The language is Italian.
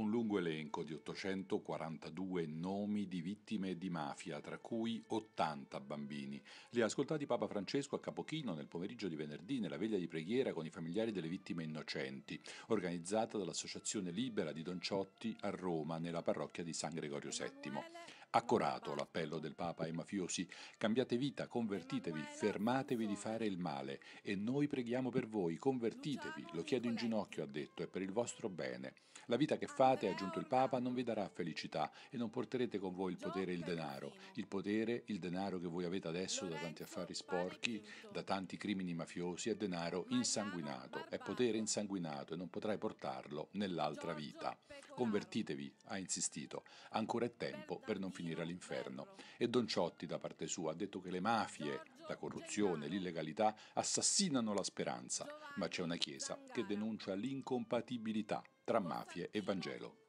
un lungo elenco di 842 nomi di vittime di mafia, tra cui 80 bambini. Li ha ascoltati Papa Francesco a Capochino nel pomeriggio di venerdì nella veglia di preghiera con i familiari delle vittime innocenti, organizzata dall'Associazione Libera di Don Ciotti a Roma, nella parrocchia di San Gregorio VII. Accorato l'appello del Papa ai mafiosi, cambiate vita, convertitevi, fermatevi di fare il male e noi preghiamo per voi, convertitevi, lo chiedo in ginocchio, ha detto, è per il vostro bene. La vita che fate, ha aggiunto il Papa, non vi darà felicità e non porterete con voi il potere e il denaro. Il potere, il denaro che voi avete adesso da tanti affari sporchi, da tanti crimini mafiosi, è denaro insanguinato, è potere insanguinato e non potrai portarlo nell'altra vita. Convertitevi, ha insistito, ancora è tempo per non finire all'inferno. E Don Ciotti, da parte sua, ha detto che le mafie, la corruzione, l'illegalità assassinano la speranza, ma c'è una Chiesa che denuncia l'incompatibilità tra mafie e Vangelo.